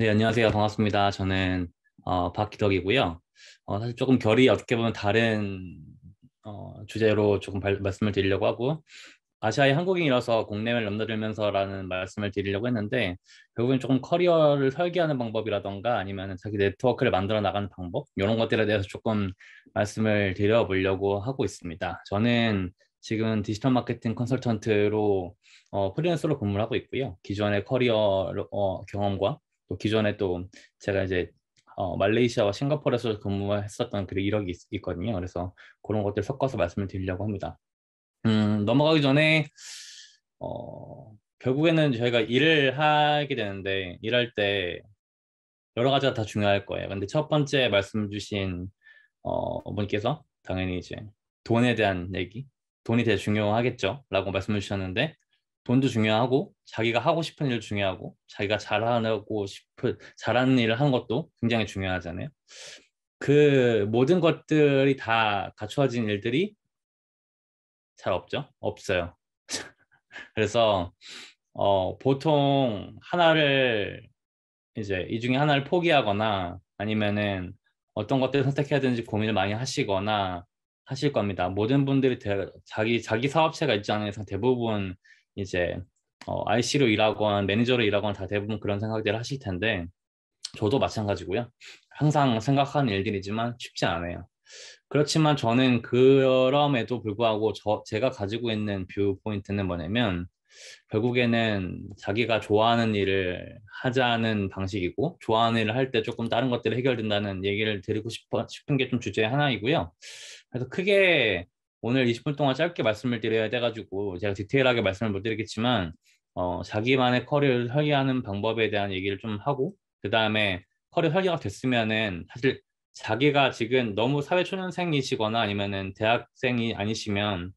네, 안녕하세요. 반갑습니다. 저는 어, 박기덕이고요. 어, 사실 조금 결이 어떻게 보면 다른 어, 주제로 조금 발, 말씀을 드리려고 하고 아시아의 한국인이라서 국내외를 넘나들면서라는 말씀을 드리려고 했는데 결국엔 조금 커리어를 설계하는 방법이라던가 아니면 자기 네트워크를 만들어 나가는 방법 이런 것들에 대해서 조금 말씀을 드려보려고 하고 있습니다. 저는 지금 디지털 마케팅 컨설턴트로 어, 프리랜서로 근무를 하고 있고요. 기존의 커리어 어, 경험과 또 기존에 또 제가 이제 어, 말레이시아와 싱가포르에서 근무했었던 그 이력이 있, 거든요 그래서 그런 것들 섞어서 말씀을 드리려고 합니다. 음, 넘어가기 전에 어, 결국에는 저희가 일을 하게 되는데 일할 때 여러 가지가 다 중요할 거예요. 근데 첫 번째 말씀 주신 어, 분께서 당연히 이제 돈에 대한 얘기, 돈이 되게 중요하겠죠라고 말씀을 주셨는데 돈도 중요하고 자기가 하고 싶은 일 중요하고 자기가 잘하고 싶은 잘하는 일을 하는 것도 굉장히 중요하잖아요. 그 모든 것들이 다 갖추어진 일들이 잘 없죠. 없어요. 그래서 어, 보통 하나를 이제 이 중에 하나를 포기하거나 아니면은 어떤 것들을 선택해야 되는지 고민을 많이 하시거나 하실 겁니다. 모든 분들이 대, 자기 자기 사업체가 있지 않은 이상 대부분 이제 어, IC로 일하건 매니저로 일하건 다 대부분 그런 생각들을 하실 텐데 저도 마찬가지고요. 항상 생각하는 일들이지만 쉽지 않아요. 그렇지만 저는 그럼에도 불구하고 저, 제가 가지고 있는 뷰 포인트는 뭐냐면 결국에는 자기가 좋아하는 일을 하자는 방식이고 좋아하는 일을 할 때 조금 다른 것들이 해결된다는 얘기를 드리고 싶어, 싶은 게 좀 주제의 하나이고요. 그래서 크게 오늘 20분 동안 짧게 말씀을 드려야 돼가지고 제가 디테일하게 말씀을 못 드리겠지만 어, 자기만의 커리어를 설계하는 방법에 대한 얘기를 좀 하고 그 다음에 커리어 설계가 됐으면은 사실 자기가 지금 너무 사회초년생이시거나 아니면은 대학생이 아니시면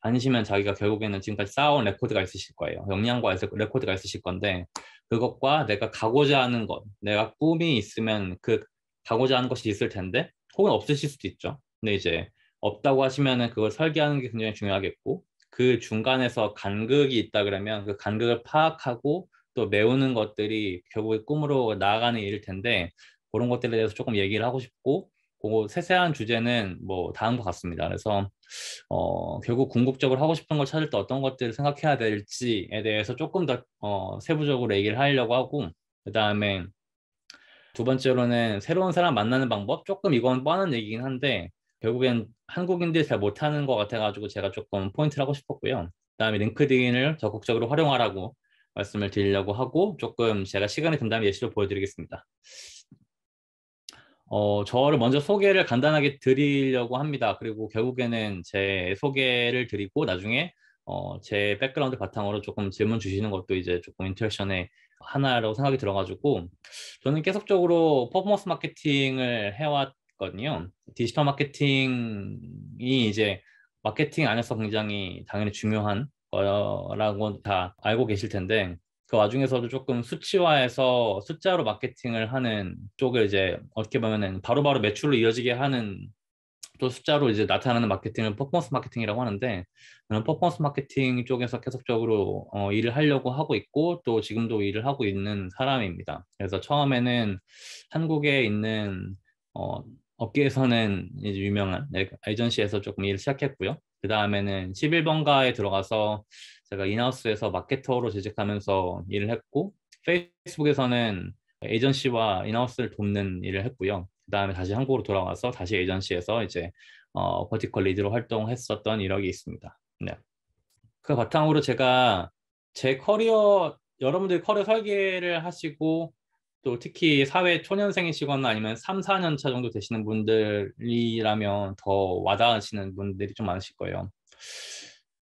아니시면 자기가 결국에는 지금까지 쌓아온 레코드가 있으실 거예요. 역량과 레코드가 있으실 건데 그것과 내가 가고자 하는 것, 내가 꿈이 있으면 그 가고자 하는 것이 있을 텐데 혹은 없으실 수도 있죠. 근데 이제 없다고 하시면은 그걸 설계하는 게 굉장히 중요하겠고 그 중간에서 간극이 있다 그러면 그 간극을 파악하고 또 메우는 것들이 결국에 꿈으로 나아가는 일일 텐데 그런 것들에 대해서 조금 얘기를 하고 싶고 그 세세한 주제는 뭐다음것 같습니다. 그래서 어, 결국 궁극적으로 하고 싶은 걸 찾을 때 어떤 것들을 생각해야 될지에 대해서 조금 더 어, 세부적으로 얘기를 하려고 하고 그 다음에 두 번째로는 새로운 사람 만나는 방법 조금 이건 뻔한 얘기긴 한데 결국엔 한국인들이 잘 못하는 것 같아가지고 제가 조금 포인트를 하고 싶었고요. 그다음에 링크드인을 적극적으로 활용하라고 말씀을 드리려고 하고 조금 제가 시간이 된다면 예시로 보여드리겠습니다. 어, 저를 먼저 소개를 간단하게 드리려고 합니다. 그리고 결국에는 제 소개를 드리고 나중에 어, 제 백그라운드 바탕으로 조금 질문 주시는 것도 이제 조금 인터랙션의 하나라고 생각이 들어가지고 저는 계속적으로 퍼포먼스 마케팅을 해왔 거든요. 디지털 마케팅이 이제 마케팅 안에서 굉장히 당연히 중요한 거라고 다 알고 계실 텐데 그 와중에서도 조금 수치화해서 숫자로 마케팅을 하는 쪽을 이제 어떻게 보면은 바로바로 매출로 이어지게 하는 또 숫자로 이제 나타나는 마케팅을 퍼포먼스 마케팅이라고 하는데 저는 퍼포먼스 마케팅 쪽에서 계속적으로 어, 일을 하려고 하고 있고 또 지금도 일을 하고 있는 사람입니다. 그래서 처음에는 한국에 있는 어, 업계에서는 유명한 에이전시에서 네, 조금 일을 시작했고요. 그 다음에는 11번가에 들어가서 제가 인하우스에서 마케터로 재직하면서 일을 했고 페이스북에서는 에이전시와 인하우스를 돕는 일을 했고요. 그 다음에 다시 한국으로 돌아와서 다시 에이전시에서 이제 어, 버티컬 리드로 활동했었던 이력이 있습니다. 네. 그 바탕으로 제가 제 커리어 여러분들이 커리어 설계를 하시고 또 특히 사회 초년생이시거나 아니면 3, 4년 차 정도 되시는 분들이라면 더 와닿으시는 분들이 좀 많으실 거예요.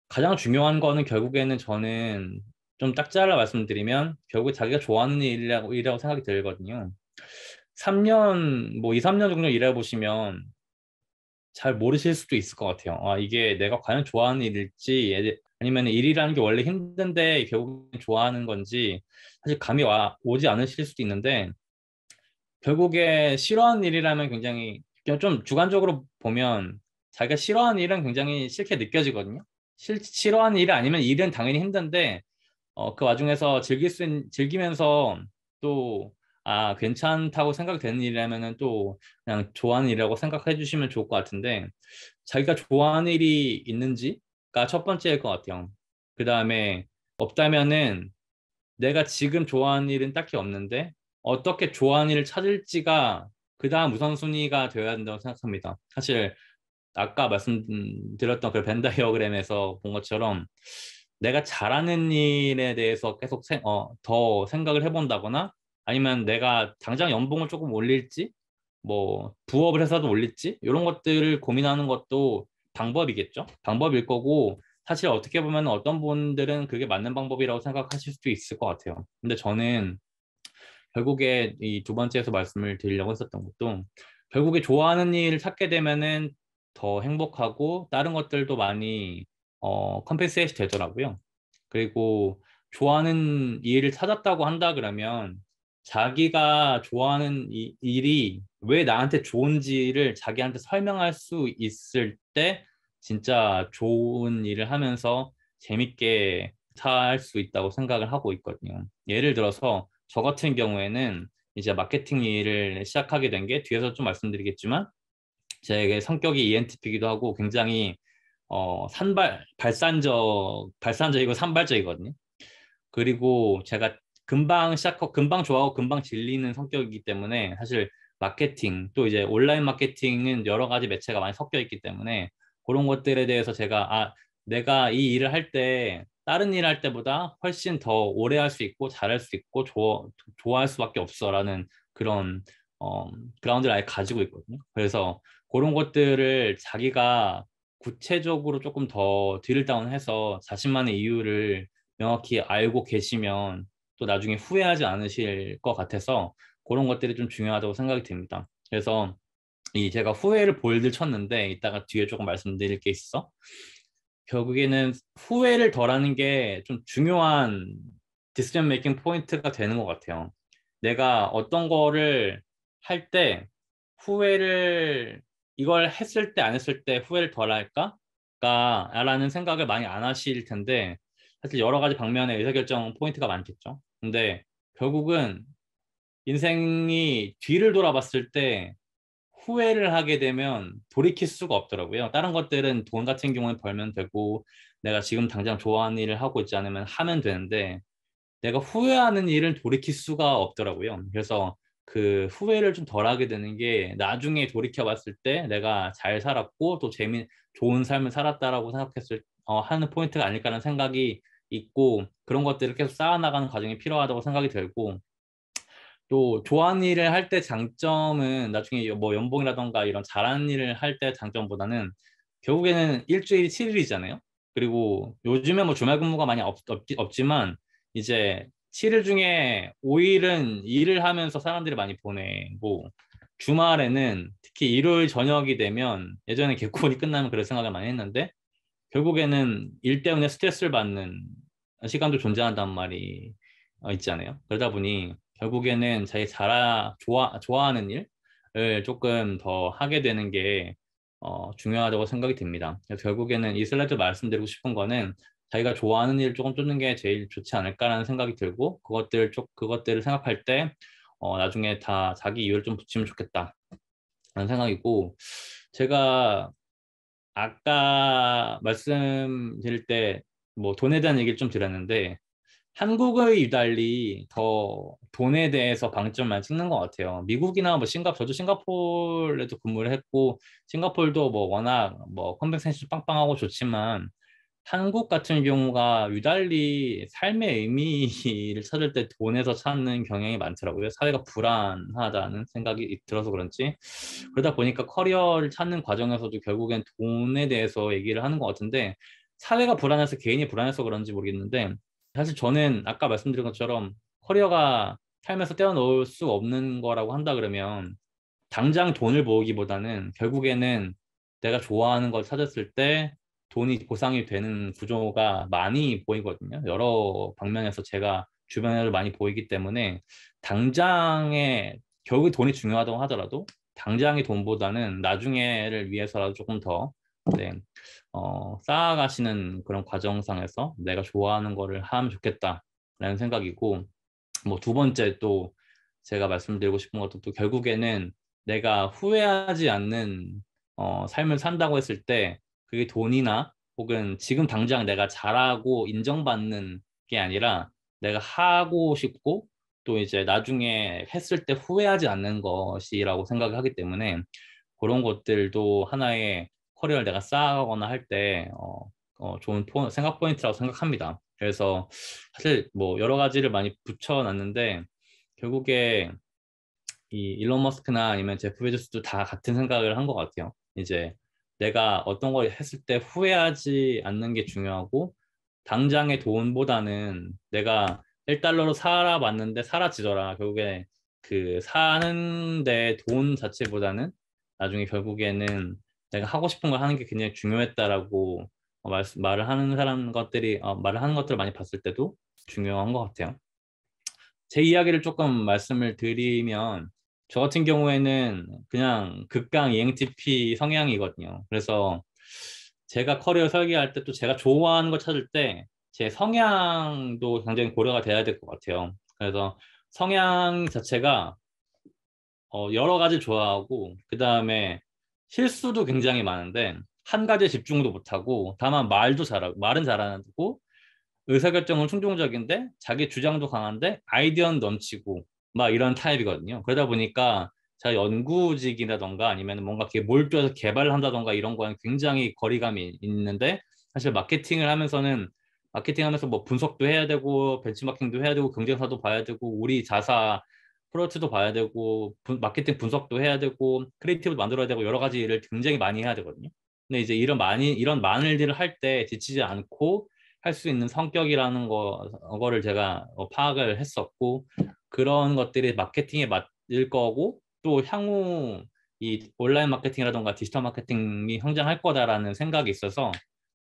가장 중요한 거는 결국에는 저는 좀 딱 잘라 말씀드리면 결국 에 자기가 좋아하는 일이라고, 일이라고 생각이 들거든요. 3년, 뭐 2, 3년 정도 일해보시면 잘 모르실 수도 있을 것 같아요. 아, 이게 내가 과연 좋아하는 일일지 예, 아니면 일이라는 게 원래 힘든데 결국엔 좋아하는 건지 사실 감이 와, 오지 않으실 수도 있는데 결국에 싫어하는 일이라면 굉장히 좀 주관적으로 보면 자기가 싫어하는 일은 굉장히 싫게 느껴지거든요. 싫, 싫어하는 일 아니면 일은 당연히 힘든데 어, 그 와중에서 즐길 수 있, 즐기면서 또 아, 괜찮다고 생각되는 일이라면은 또 그냥 좋아하는 일이라고 생각해 주시면 좋을 것 같은데 자기가 좋아하는 일이 있는지 첫 번째일 것 같아요. 그 다음에 없다면은 내가 지금 좋아하는 일은 딱히 없는데 어떻게 좋아하는 일을 찾을지가 그 다음 우선순위가 되어야 된다고 생각합니다. 사실 아까 말씀드렸던 그 벤다이어그램에서 본 것처럼 내가 잘하는 일에 대해서 계속 생, 어, 더 생각을 해본다거나 아니면 내가 당장 연봉을 조금 올릴지 뭐 부업을 해서도 올릴지 이런 것들을 고민하는 것도 방법이겠죠. 방법일 거고 사실 어떻게 보면 어떤 분들은 그게 맞는 방법이라고 생각하실 수도 있을 것 같아요. 근데 저는 결국에 이 두 번째에서 말씀을 드리려고 했었던 것도 결국에 좋아하는 일을 찾게 되면은 더 행복하고 다른 것들도 많이 어, 컴펜세이션 되더라고요. 그리고 좋아하는 일을 찾았다고 한다 그러면 자기가 좋아하는 이, 일이 왜 나한테 좋은지를 자기한테 설명할 수 있을 때 진짜 좋은 일을 하면서 재밌게 살수 있다고 생각을 하고 있거든요. 예를 들어서 저 같은 경우에는 이제 마케팅 일을 시작하게 된 게 뒤에서 좀 말씀드리겠지만 제 성격이 ENTP기도 하고 굉장히 어 산발 발산적 발산적이고 산발적이거든요. 그리고 제가 금방 시작하고 금방 좋아하고 금방 질리는 성격이기 때문에 사실 마케팅 또 이제 온라인 마케팅은 여러 가지 매체가 많이 섞여 있기 때문에 그런 것들에 대해서 제가 아 내가 이 일을 할 때 다른 일 할 때보다 훨씬 더 오래 할 수 있고 잘 할 수 있고 좋아, 좋아할 수밖에 없어라는 그런 어, 그라운드를 아예 가지고 있거든요. 그래서 그런 것들을 자기가 구체적으로 조금 더 뒤를 다운해서 자신만의 이유를 명확히 알고 계시면 또 나중에 후회하지 않으실 것 같아서 그런 것들이 좀 중요하다고 생각이 됩니다. 그래서 이 제가 후회를 볼드 쳤는데 이따가 뒤에 조금 말씀드릴 게 있어. 결국에는 후회를 덜하는 게 좀 중요한 디스전 메이킹 포인트가 되는 것 같아요. 내가 어떤 거를 할 때 후회를 이걸 했을 때 안 했을 때 후회를 덜 할까라는 생각을 많이 안 하실 텐데 사실 여러 가지 방면의 의사결정 포인트가 많겠죠. 근데 결국은 인생이 뒤를 돌아봤을 때 후회를 하게 되면 돌이킬 수가 없더라고요. 다른 것들은 돈 같은 경우는 벌면 되고 내가 지금 당장 좋아하는 일을 하고 있지 않으면 하면 되는데 내가 후회하는 일을 돌이킬 수가 없더라고요. 그래서 그 후회를 좀 덜하게 되는 게 나중에 돌이켜 봤을 때 내가 잘 살았고 또 재미 좋은 삶을 살았다라고 생각했을 어, 하는 포인트가 아닐까라는 생각이 있고 그런 것들을 계속 쌓아나가는 과정이 필요하다고 생각이 들고 또 좋아하는 일을 할 때 장점은 나중에 뭐 연봉이라던가 이런 잘하는 일을 할 때 장점보다는 결국에는 일주일이 7일이잖아요. 그리고 요즘에 뭐 주말 근무가 많이 없, 없, 없 지만 이제 7일 중에 5일은 일을 하면서 사람들이 많이 보내고 주말에는 특히 일요일 저녁이 되면 예전에 개콘이 끝나면 그럴 생각을 많이 했는데 결국에는 일 때문에 스트레스를 받는 시간도 존재한다는 말이 어, 있잖아요. 그러다 보니 결국에는 자기 잘하 좋아 좋아하는 일을 조금 더 하게 되는 게 어, 중요하다고 생각이 듭니다. 결국에는 이 슬라이드 말씀드리고 싶은 거는 자기가 좋아하는 일을 조금 쫓는 게 제일 좋지 않을까라는 생각이 들고 그것들 쪽 그것들을 생각할 때 어, 나중에 다 자기 이유를 좀 붙이면 좋겠다 라는 생각이고 제가 아까 말씀드릴 때뭐 돈에 대한 얘기를 좀 드렸는데 한국의 유달리 더 돈에 대해서 방점만 찍는 것 같아요. 미국이나 뭐 싱가포, 저도 싱가폴에도 근무를 했고 싱가폴도 뭐 워낙 뭐 컨벤센스 빵빵하고 좋지만 한국 같은 경우가 유달리 삶의 의미를 찾을 때 돈에서 찾는 경향이 많더라고요. 사회가 불안하다는 생각이 들어서 그런지 그러다 보니까 커리어를 찾는 과정에서도 결국엔 돈에 대해서 얘기를 하는 것 같은데 사회가 불안해서 개인이 불안해서 그런지 모르겠는데 사실 저는 아까 말씀드린 것처럼 커리어가 삶에서 떼어놓을 수 없는 거라고 한다 그러면 당장 돈을 모으기보다는 결국에는 내가 좋아하는 걸 찾았을 때 돈이 보상이 되는 구조가 많이 보이거든요. 여러 방면에서 제가 주변에서 많이 보이기 때문에 당장에 결국 돈이 중요하다고 하더라도 당장의 돈보다는 나중에를 위해서라도 조금 더 네, 어, 쌓아가시는 그런 과정상에서 내가 좋아하는 거를 하면 좋겠다라는 생각이고 뭐 두 번째 또 제가 말씀드리고 싶은 것도 또 결국에는 내가 후회하지 않는 어, 삶을 산다고 했을 때 그게 돈이나 혹은 지금 당장 내가 잘하고 인정받는 게 아니라 내가 하고 싶고 또 이제 나중에 했을 때 후회하지 않는 것이라고 생각을 하기 때문에 그런 것들도 하나의 커리어를 내가 쌓아가거나 할 때 어, 어, 좋은 포, 생각 포인트라고 생각합니다. 그래서 사실 뭐 여러 가지를 많이 붙여놨는데 결국에 이 일론 머스크나 아니면 제프 베조스도 다 같은 생각을 한 것 같아요. 이제 내가 어떤 걸 했을 때 후회하지 않는 게 중요하고 당장의 돈보다는 내가 1달러로 살아봤는데 사라지더라. 결국에 그 사는데 돈 자체보다는 나중에 결국에는 내가 하고 싶은 걸 하는 게 굉장히 중요했다라고 어, 말, 말을 하는 사람 것들이 어, 말을 하는 것들을 많이 봤을 때도 중요한 것 같아요. 제 이야기를 조금 말씀을 드리면 저 같은 경우에는 그냥 극강 ENTP 성향이거든요. 그래서 제가 커리어 설계할 때 또 제가 좋아하는 걸 찾을 때 제 성향도 굉장히 고려가 돼야 될 것 같아요. 그래서 성향 자체가 어, 여러 가지 좋아하고 그 다음에 실수도 굉장히 많은데 한 가지에 집중도 못하고 다만 말도 잘하고 말은 잘하고 의사결정은 충동적인데 자기 주장도 강한데 아이디어는 넘치고 막 이런 타입이거든요. 그러다 보니까 자 연구직이라던가 아니면 뭔가 몰두해서 개발한다던가 이런 거는 굉장히 거리감이 있는데 사실 마케팅을 하면서는 마케팅 하면서 뭐 분석도 해야 되고 벤치마킹도 해야 되고 경쟁사도 봐야 되고 우리 자사 프로젝트도 봐야 되고 분, 마케팅 분석도 해야 되고 크리에이티브도 만들어야 되고 여러 가지 일을 굉장히 많이 해야 되거든요. 근데 이제 이런 많이 이런 많은 일을 할 때 지치지 않고 할 수 있는 성격이라는 거 거를 제가 어, 파악을 했었고 그런 것들이 마케팅에 맞을 거고 또 향후 이 온라인 마케팅이라든가 디지털 마케팅이 성장할 거다라는 생각이 있어서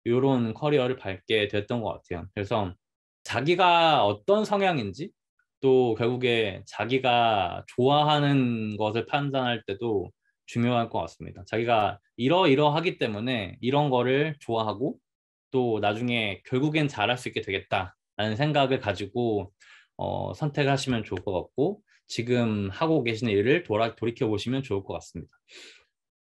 이런 커리어를 밟게 됐던 것 같아요. 그래서 자기가 어떤 성향인지 또 결국에 자기가 좋아하는 것을 판단할 때도 중요할 것 같습니다. 자기가 이러이러하기 때문에 이런 거를 좋아하고 또 나중에 결국엔 잘할 수 있게 되겠다라는 생각을 가지고 어, 선택하시면 좋을 것 같고 지금 하고 계시는 일을 돌아, 돌이켜 보시면 좋을 것 같습니다.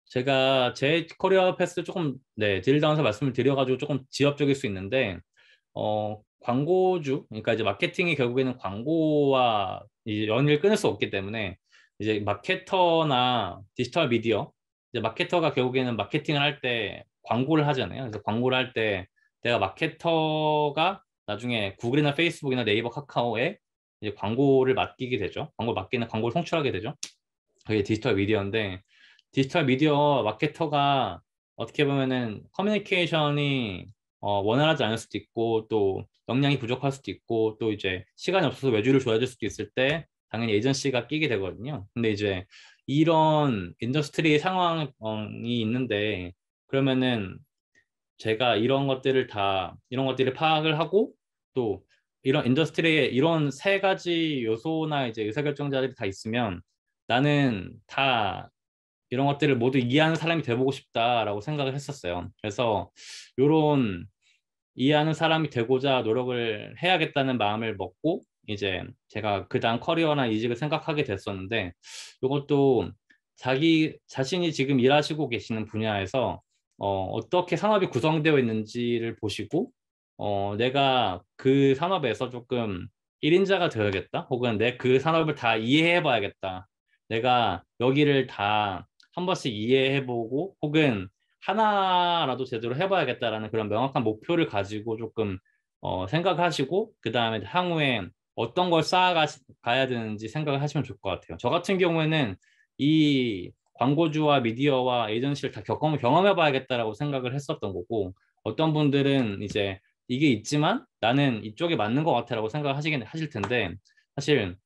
제가 제 커리어 패스 조금 네릴다운서 말씀을 드려가지고 조금 지엽적일 수 있는데 어, 광고주 그러니까 이제 마케팅이 결국에는 광고와 이제 연을 끊을 수 없기 때문에 이제 마케터나 디지털 미디어 이제 마케터가 결국에는 마케팅을 할 때 광고를 하잖아요. 그래서 광고를 할 때 내가 마케터가 나중에 구글이나 페이스북이나 네이버 카카오에 이제 광고를 맡기게 되죠. 광고 맡기는 광고를 송출하게 되죠. 그게 디지털 미디어인데 디지털 미디어 마케터가 어떻게 보면은 커뮤니케이션이 어, 원활하지 않을 수도 있고 또 역량이 부족할 수도 있고 또 이제 시간이 없어서 외주를 줘야 될 수도 있을 때 당연히 에이전시가 끼게 되거든요. 근데 이제 이런 인더스트리 상황이 있는데 그러면은 제가 이런 것들을 다 이런 것들을 파악을 하고 또 이런 인더스트리의 이런 세 가지 요소나 이제 의사결정자들이 다 있으면 나는 다 이런 것들을 모두 이해하는 사람이 돼보고 싶다라고 생각을 했었어요. 그래서 이런 이해하는 사람이 되고자 노력을 해야겠다는 마음을 먹고 이제 제가 그다음 커리어나 이직을 생각하게 됐었는데 이것도 자기 자신이 지금 일하시고 계시는 분야에서 어, 어떻게 산업이 구성되어 있는지를 보시고 어, 내가 그 산업에서 조금 1인자가 되어야겠다 혹은 내 그 산업을 다 이해해 봐야겠다 내가 여기를 다한 번씩 이해해보고 혹은 하나라도 제대로 해봐야겠다라는 그런 명확한 목표를 가지고 조금 어, 생각하시고 그 다음에 향후에 어떤 걸 쌓아가야 되는지 생각을 하시면 좋을 것 같아요. 저 같은 경우에는 이 광고주와 미디어와 에이전시를 다 겪어, 경험해봐야겠다라고 생각을 했었던 거고 어떤 분들은 이제 이게 있지만 나는 이쪽에 맞는 것 같아라고 생각하시긴 하실 텐데 사실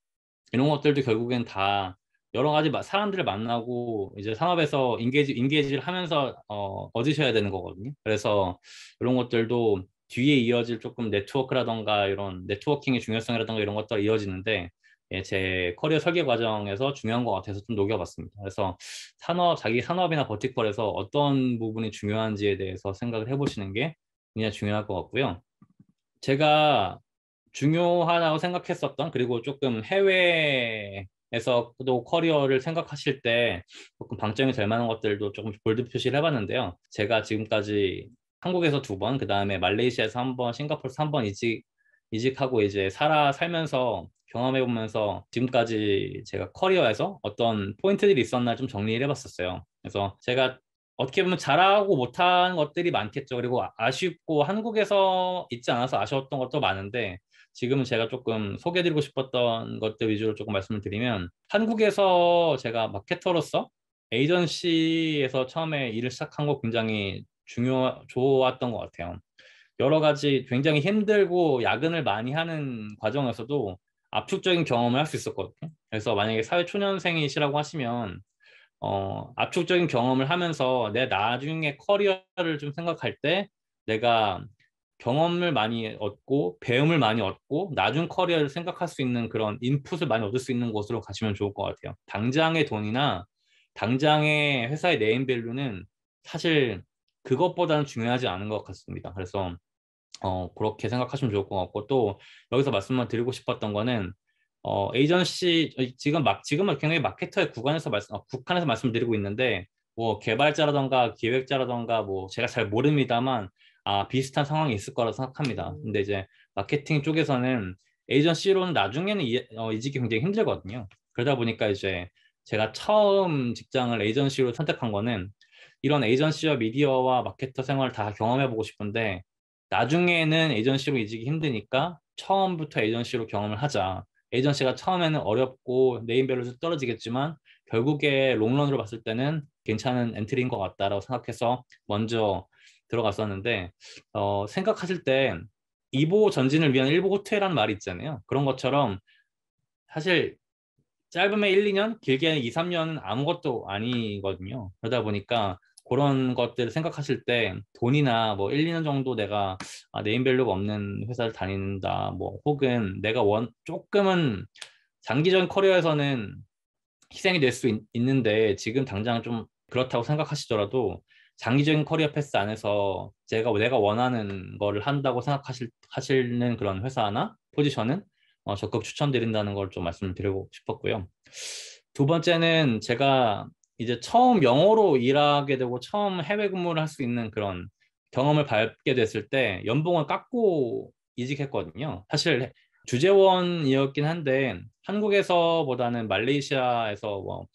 이런 것들도 결국엔 다 여러 가지 사람들을 만나고 이제 산업에서 인게지 인게지를 하면서 어, 얻으셔야 되는 거거든요. 그래서 이런 것들도 뒤에 이어질 조금 네트워크라던가 이런 네트워킹의 중요성이라던가 이런 것들 이어지는데 예, 제 커리어 설계 과정에서 중요한 것 같아서 좀 녹여봤습니다. 그래서 산업 자기 산업이나 버티컬에서 어떤 부분이 중요한지에 대해서 생각을 해보시는 게 굉장히 중요할 것 같고요. 제가 중요하다고 생각했었던 그리고 조금 해외 에서도 커리어를 생각하실 때 조금 방점이 될 만한 것들도 조금 볼드 표시를 해봤는데요. 제가 지금까지 한국에서 두 번, 그 다음에 말레이시아에서 한 번, 싱가포르에서 한 번 이직 이직하고 이제 살아 살면서 경험해 보면서 지금까지 제가 커리어에서 어떤 포인트들이 있었나 좀 정리를 해봤었어요. 그래서 제가 어떻게 보면 잘하고 못한 것들이 많겠죠. 그리고 아, 아쉽고 한국에서 있지 않아서 아쉬웠던 것도 많은데 지금은 제가 조금 소개해드리고 싶었던 것들 위주로 조금 말씀을 드리면 한국에서 제가 마케터로서 에이전시에서 처음에 일을 시작한 거 굉장히 중요 좋았던 것 같아요. 여러 가지 굉장히 힘들고 야근을 많이 하는 과정에서도 압축적인 경험을 할 수 있었거든요. 그래서 만약에 사회 초년생이시라고 하시면 어, 압축적인 경험을 하면서 내 나중에 커리어를 좀 생각할 때 내가 경험을 많이 얻고 배움을 많이 얻고 나중 커리어를 생각할 수 있는 그런 인풋을 많이 얻을 수 있는 곳으로 가시면 좋을 것 같아요. 당장의 돈이나 당장의 회사의 네임밸류는 사실 그것보다는 중요하지 않은 것 같습니다. 그래서 어, 그렇게 생각하시면 좋을 것 같고 또 여기서 말씀만 드리고 싶었던 거는 어, 에이전시 어, 지금 막 지금은 굉장히 마케터의 구간에서 말씀 어, 북한에서 말씀드리고 있는데 뭐 개발자라던가 기획자라던가 뭐 제가 잘 모릅니다만 아, 비슷한 상황이 있을 거라 생각합니다. 음. 근데 이제 마케팅 쪽에서는 에이전시로는 나중에는 이, 어, 이직이 굉장히 힘들거든요. 그러다 보니까 이제 제가 처음 직장을 에이전시로 선택한 거는 이런 에이전시와 미디어와 마케터 생활을 다 경험해 보고 싶은데 나중에는 에이전시로 이직이 힘드니까 처음부터 에이전시로 경험을 하자. 에이전시가 처음에는 어렵고 네임밸류도 떨어지겠지만 결국에 롱런으로 봤을 때는 괜찮은 엔트리인 것 같다라고 생각해서 먼저 들어갔었는데 어, 생각하실 때2보 전진을 위한 일보 후퇴라는 말이 있잖아요. 그런 것처럼 사실 짧으면 1, 2년, 길게는 2, 3년은 아무것도 아니거든요. 그러다 보니까 그런 것들을 생각하실 때 돈이나 뭐 1, 2년 정도 내가 아, 네임밸류가 없는 회사를 다닌다, 뭐 혹은 내가 원 조금은 장기전 커리어에서는 희생이 될 수 있는데 지금 당장 좀 그렇다고 생각하시더라도 장기적인 커리어 패스 안에서 제가 내가 원하는 거를 한다고 생각하실 하시는 그런 회사나 포지션은 어, 적극 추천드린다는 걸 좀 말씀을 드리고 싶었고요. 두 번째는 제가 이제 처음 영어로 일하게 되고 처음 해외 근무를 할 수 있는 그런 경험을 밟게 됐을 때 연봉을 깎고 이직했거든요. 사실 주재원이었긴 한데 한국에서보다는 말레이시아에서 뭐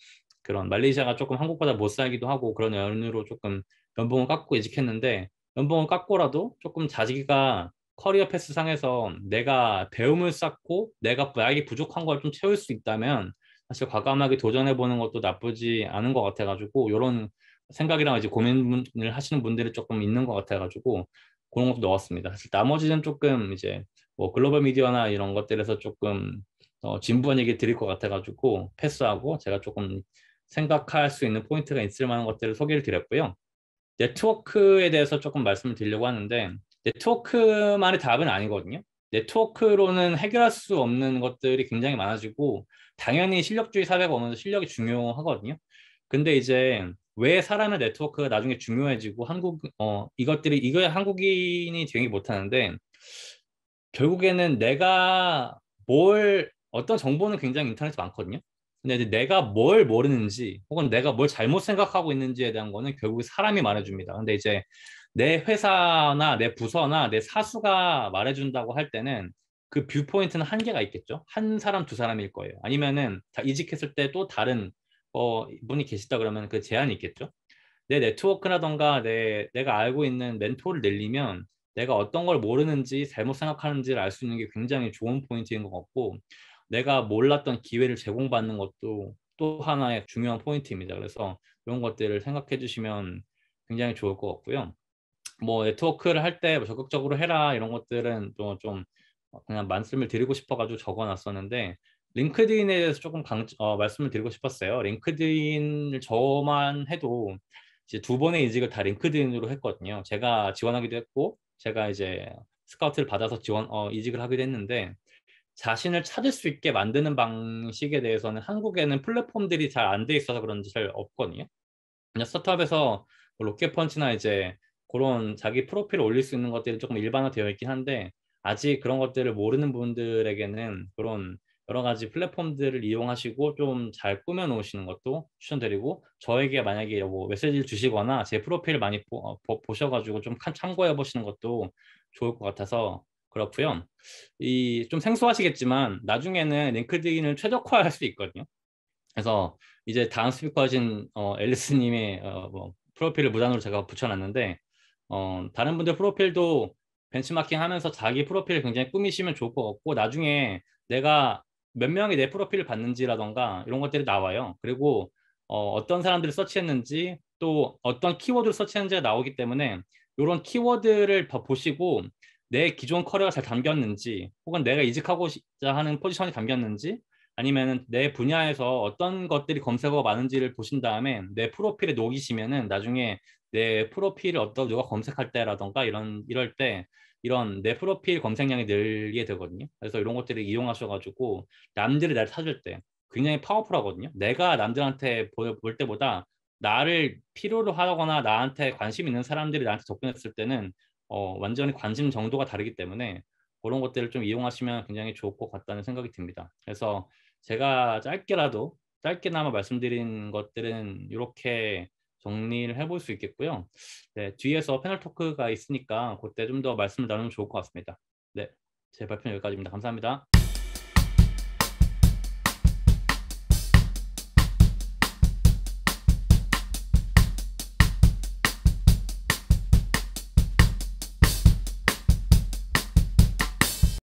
그런 말레이시아가 조금 한국보다 못 살기도 하고 그런 연으로 조금 연봉을 깎고 이직했는데 연봉을 깎고라도 조금 자기가 커리어 패스 상에서 내가 배움을 쌓고 내가 나에게 부족한 걸 좀 채울 수 있다면 사실 과감하게 도전해 보는 것도 나쁘지 않은 것 같아가지고 이런 생각이랑 이제 고민을 하시는 분들이 조금 있는 것 같아가지고 그런 것도 넣었습니다. 사실 나머지는 조금 이제 뭐 글로벌 미디어나 이런 것들에서 조금 어, 진부한 얘기 드릴 것 같아가지고 패스하고 제가 조금 생각할 수 있는 포인트가 있을 만한 것들을 소개를 드렸고요. 네트워크에 대해서 조금 말씀을 드리려고 하는데 네트워크만의 답은 아니거든요. 네트워크로는 해결할 수 없는 것들이 굉장히 많아지고 당연히 실력주의 사회가 오면서 실력이 중요하거든요. 근데 이제 왜 사람의 네트워크가 나중에 중요해지고 한국 어 이것들이 이거야 한국인이 되기 못하는데 결국에는 내가 뭘 어떤 정보는 굉장히 인터넷에 많거든요. 근데 내가 뭘 모르는지 혹은 내가 뭘 잘못 생각하고 있는지에 대한 거는 결국 사람이 말해줍니다. 근데 이제 내 회사나 내 부서나 내 사수가 말해준다고 할 때는 그 뷰포인트는 한계가 있겠죠. 한 사람 두 사람일 거예요. 아니면은 다 이직했을 때 또 다른 어, 분이 계시다 그러면 그 제한이 있겠죠. 내 네트워크라던가 내 내가 알고 있는 멘토를 늘리면 내가 어떤 걸 모르는지 잘못 생각하는지를 알 수 있는 게 굉장히 좋은 포인트인 것 같고 내가 몰랐던 기회를 제공받는 것도 또 하나의 중요한 포인트입니다. 그래서 이런 것들을 생각해 주시면 굉장히 좋을 것 같고요. 뭐 네트워크를 할때 뭐 적극적으로 해라 이런 것들은 또좀 그냥 말씀을 드리고 싶어가지고 적어놨었는데 링크드인에 대해서 조금 강, 어, 말씀을 드리고 싶었어요. 링크드인을 저만 해도 이제 두 번의 이직을 다 링크드인으로 했거든요. 제가 지원하기도 했고 제가 이제 스카우트를 받아서 지원 어, 이직을 하기도 했는데 자신을 찾을 수 있게 만드는 방식에 대해서는 한국에는 플랫폼들이 잘 안 돼 있어서 그런지 잘 없거든요. 그냥 스타트업에서 뭐 로켓펀치나 이제 그런 자기 프로필을 올릴 수 있는 것들이 조금 일반화되어 있긴 한데 아직 그런 것들을 모르는 분들에게는 그런 여러 가지 플랫폼들을 이용하시고 좀 잘 꾸며 놓으시는 것도 추천드리고 저에게 만약에 뭐 메시지를 주시거나 제 프로필 을 많이 보, 어, 보셔가지고 좀 참고해 보시는 것도 좋을 것 같아서 그렇고요. 이 좀 생소하시겠지만 나중에는 링크드인을 최적화할 수 있거든요. 그래서 이제 다음 스피커신 어, 앨리스님의 어, 뭐, 프로필을 무단으로 제가 붙여놨는데 어, 다른 분들 프로필도 벤치마킹하면서 자기 프로필을 굉장히 꾸미시면 좋을 것 같고 나중에 내가 몇 명이 내 프로필을 봤는지라던가 이런 것들이 나와요. 그리고 어, 어떤 사람들을 서치했는지 또 어떤 키워드를 서치했는지가 나오기 때문에 이런 키워드를 보시고 내 기존 커리어가 잘 담겼는지 혹은 내가 이직하고자 하는 포지션이 담겼는지 아니면 내 분야에서 어떤 것들이 검색어가 많은지를 보신 다음에 내 프로필에 녹이시면은 나중에 내 프로필을 어떤 누가 검색할 때라던가 이런 이럴 때 이런 내 프로필 검색량이 늘게 되거든요. 그래서 이런 것들을 이용하셔가지고 남들이 나를 찾을 때 굉장히 파워풀하거든요. 내가 남들한테 볼 때보다 나를 필요로 하거나 나한테 관심 있는 사람들이 나한테 접근했을 때는 어, 완전히 관심 정도가 다르기 때문에 그런 것들을 좀 이용하시면 굉장히 좋을 것 같다는 생각이 듭니다. 그래서 제가 짧게라도 짧게나마 말씀드린 것들은 이렇게 정리를 해볼 수 있겠고요. 네, 뒤에서 패널 토크가 있으니까 그때 좀 더 말씀을 나누면 좋을 것 같습니다. 네, 제 발표는 여기까지입니다. 감사합니다.